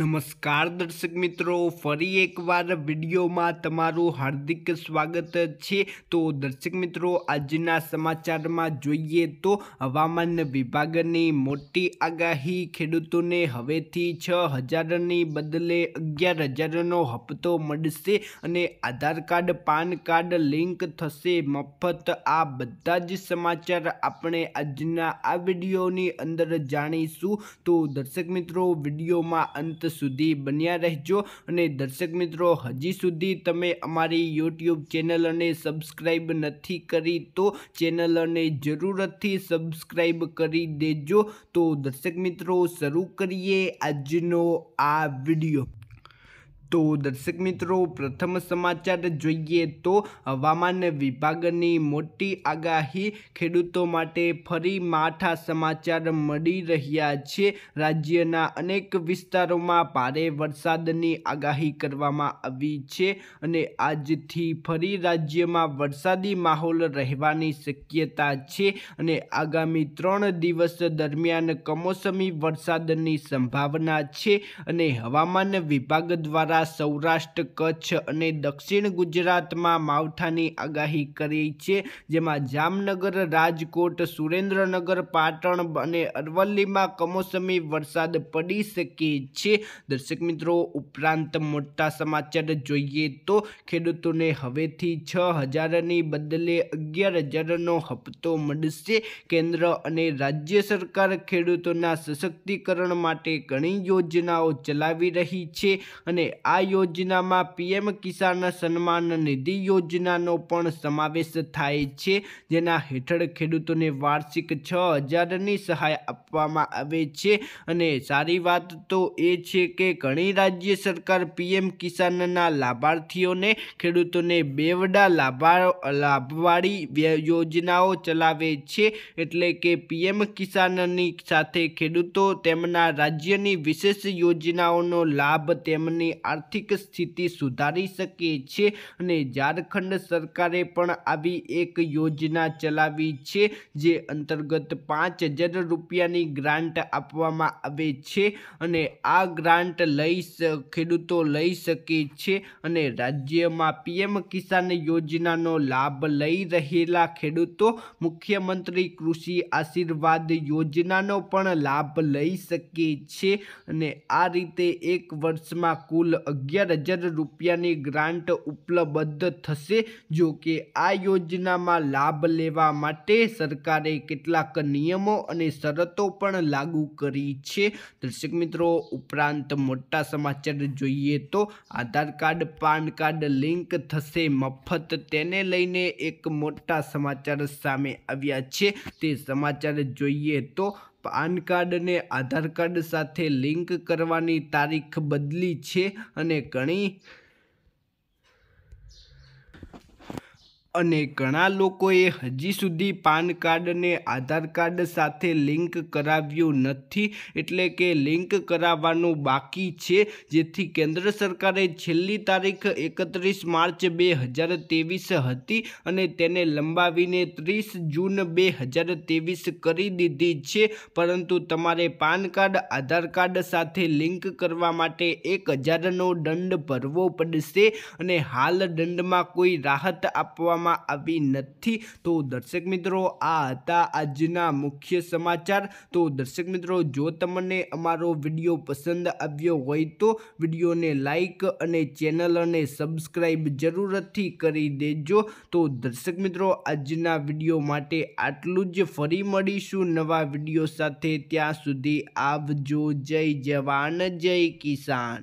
નમસ્કાર દર્શક મિત્રો ફરી એકવાર વિડીયોમાં તમારું હાર્દિક સ્વાગત છે તો દર્શક મિત્રો આજના સમાચારમાં જોઈએ તો હવામાન વિભાગની મોટી આગાહી ખેડૂતોને હવેથી છ હજારની બદલે અગિયાર હજારનો હપ્તો મળશે અને Aadhaar card PAN card link થશે મફત આ બધા જ સમાચાર આપણે આજના આ વિડીયોની અંદર જાણીશું તો દર્શક મિત્રો વિડીયોમાં અંત અંત સુધી બન્યા રહેજો અને દર્શક મિત્રો હજી સુધી તમે અમારી યુટ્યુબ ચેનલને સબસ્ક્રાઈબ નથી કરી તો ચેનલને જરૂરથી સબસ્ક્રાઈબ કરી દેજો તો દર્શક મિત્રો શરૂ કરીએ આજનો આ વિડીયો તો દર્શક મિત્રો પ્રથમ સમાચાર જોઈએ તો હવામાન વિભાગની મોટી આગાહી ખેડૂતો માટે ફરી માઠા સમાચાર મળી રહ્યા છે રાજ્યના અનેક વિસ્તારોમાં ભારે વરસાદની આગાહી કરવામાં આવી છે અને આજથી ફરી રાજ્યમાં વરસાદી માહોલ રહેવાની શક્યતા છે અને આગામી ત્રણ દિવસ દરમિયાન કમોસમી વરસાદની સંભાવના છે અને હવામાન વિભાગ દ્વારા તથા સૌરાષ્ટ્ર કચ્છ અને દક્ષિણ ગુજરાતમાં માવઠાની આગાહી કરી છે જેમાં જામનગર રાજકોટ સુરેન્દ્રનગર પાટણ અને અરવલ્લીમાં કમોસમી વરસાદ પડી શકે છે દર્શક મિત્રો ઉપરાંત મોટા સમાચાર જોઈએ તો ખેડૂતોને હવેથી છ હજારની બદલે અગિયાર હજારનો હપ્તો મળશે કેન્દ્ર અને રાજ્ય સરકાર ખેડૂતોના સશક્તિકરણ માટે ઘણી યોજનાઓ ચલાવી રહી છે અને આ આ યોજનામાં પીએમ કિસાન સન્માન નિધિ યોજનાનો પણ સમાવેશ થાય છે જેના હેઠળ ખેડૂતોને વાર્ષિક છ હજારની સહાય આપવામાં આવે છે અને સારી વાત તો એ છે કે ઘણી રાજ્ય સરકાર પીએમ કિસાનના લાભાર્થીઓને ખેડૂતોને બેવડા લાભા લાભવાળી યોજનાઓ ચલાવે છે એટલે કે પીએમ કિસાનની સાથે ખેડૂતો તેમના રાજ્યની વિશેષ યોજનાઓનો લાભ તેમની આર્થિક સ્થિતિ સુધારી શકે છે અને ઝારખંડ સરકારે પણ આવી એક યોજના ચલાવી છે જે અંતર્ગત પાંચ હજાર રૂપિયાની ગ્રાન્ટ આપવામાં આવે છે અને આ ગ્રાન્ટ લઈ ખેડૂતો લઈ શકે છે અને રાજ્યમાં પીએમ કિસાન યોજનાનો લાભ લઈ રહેલા ખેડૂતો મુખ્યમંત્રી કૃષિ આશીર્વાદ યોજનાનો પણ લાભ લઈ શકે છે અને આ રીતે એક વર્ષમાં કુલ અગિયાર હજાર રૂપિયાની ગ્રાન્ટ ઉપલબ્ધ થશે જો કે આ યોજનામાં લાભ લેવા માટે સરકારે કેટલાક નિયમો અને શરતો પણ લાગુ કરી છે દર્શક મિત્રો ઉપરાંત મોટા સમાચાર જોઈએ તો Aadhaar card PAN card link થશે મફત તેને લઈને એક મોટા સમાચાર સામે આવ્યા છે તે સમાચાર જોઈએ તો પાન કાર્ડને આધાર કાર્ડ સાથે લિંક કરવાની તારીખ બદલી છે અને ઘણી અને ઘણા લોકોએ હજી સુધી પાન કાર્ડને આધાર કાર્ડ સાથે લિંક કરાવ્યું નથી એટલે કે લિંક કરાવવાનું બાકી છે જેથી કેન્દ્ર સરકારે છેલ્લી તારીખ એકત્રીસ માર્ચ બે હજાર ત્રેવીસ હતી અને તેને લંબાવીને ત્રીસ જૂન બે હજાર ત્રેવીસ કરી દીધી છે પરંતુ તમારે પાન કાર્ડ આધાર કાર્ડ સાથે લિંક કરવા માટે એક હજારનો દંડ ભરવો પડશે અને હાલ દંડમાં કોઈ રાહત આપવામાં કરવામાં આવી નથી તો દર્શક મિત્રો આ હતા આજના મુખ્ય સમાચાર તો દર્શક મિત્રો જો તમને અમારો વિડીયો પસંદ આવ્યો હોય તો વિડીયોને લાઈક અને ચેનલને સબસ્ક્રાઈબ જરૂરથી કરી દેજો તો દર્શક મિત્રો આજના વિડીયો માટે આટલું જ ફરી મળીશું નવા વિડીયો સાથે ત્યાં સુધી આવજો જય જવાન જય કિસાન